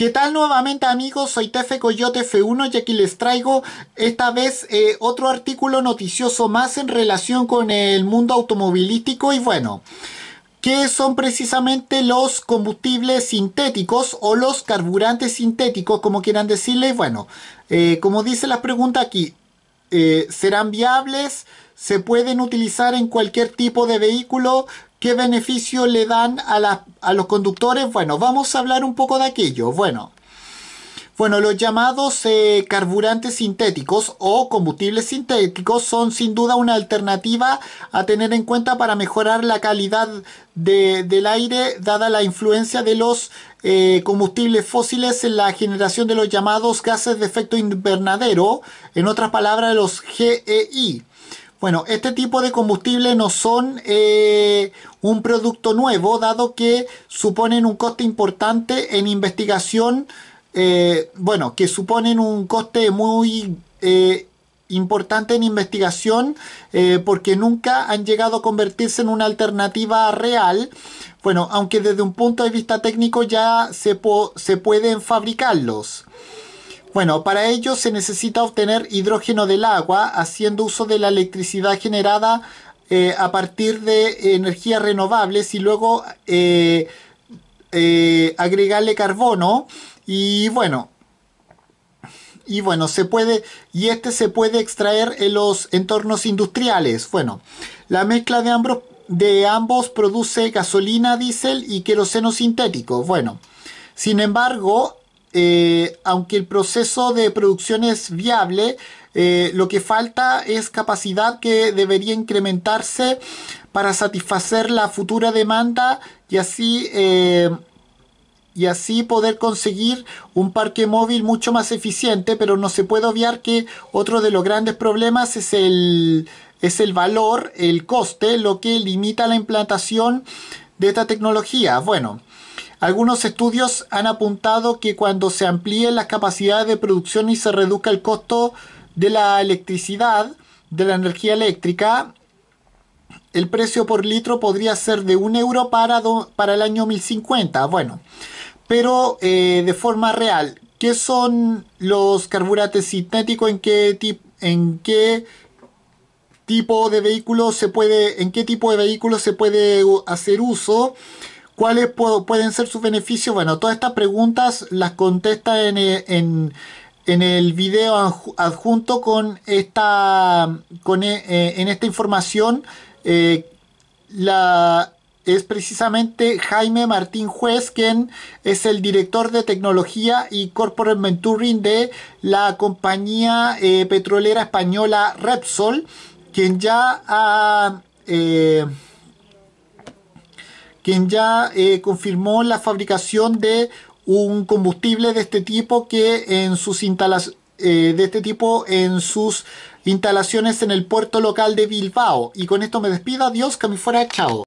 ¿Qué tal nuevamente amigos? Soy Tefe Coyote F1 y aquí les traigo esta vez eh, otro artículo noticioso más en relación con el mundo automovilístico y bueno, ¿qué son precisamente los combustibles sintéticos o los carburantes sintéticos, como quieran decirle. bueno, eh, como dice la pregunta aquí, eh, ¿serán viables? ¿Se pueden utilizar en cualquier tipo de vehículo? ¿Qué beneficio le dan a, los conductores? Bueno, vamos a hablar un poco de aquello. Bueno, bueno, los llamados eh, carburantes sintéticos o combustibles sintéticos son sin duda una alternativa a tener en cuenta para mejorar la calidad del aire dada la influencia de los eh, combustibles fósiles en la generación de los llamados gases de efecto invernadero, en otras palabras los GEI. Bueno, este tipo de combustible no son eh, un producto nuevo, dado que suponen un coste importante en investigación, eh, bueno, que suponen un coste muy eh, importante en investigación, porque nunca han llegado a convertirse en una alternativa real, bueno, aunque desde un punto de vista técnico ya se pueden fabricarlos. Bueno, para ello se necesita obtener hidrógeno del agua haciendo uso de la electricidad generada eh, a partir de energías renovables y luego eh, eh, agregarle carbono y bueno y bueno se puede y este se puede extraer en los entornos industriales bueno la mezcla de ambos de ambos produce gasolina diésel y queroseno sintético bueno sin embargo eh, aunque el proceso de producción es viable, eh, lo que falta es capacidad que debería incrementarse para satisfacer la futura demanda y así, eh, y así poder conseguir un parque móvil mucho más eficiente, pero no se puede obviar que otro de los grandes problemas es el, es el valor, el coste, lo que limita la implantación de esta tecnología. Bueno, algunos estudios han apuntado que cuando se amplíen las capacidades de producción y se reduzca el costo de la electricidad, de la energía eléctrica, el precio por litro podría ser de un euro para, para el año 1050. Bueno, pero eh, de forma real, ¿qué son los carburantes sintéticos? ¿En qué, en qué tipo de se puede, en qué tipo de vehículos se puede hacer uso? ¿Cuáles pueden ser sus beneficios? Bueno, todas estas preguntas las contesta en, eh, el video adjunto con esta, con, eh, eh, en esta información. la, es precisamente Jaime Martín Juez, quien es el director de tecnología y corporate mentoring de la compañía petrolera española Repsol, quien ya ha quien ya eh, confirmó la fabricación de un combustible de este tipo que en sus instalaciones eh, de este tipo en sus instalaciones en el puerto local de Bilbao. Y con esto me despido. Adiós, que me fuera. Chao.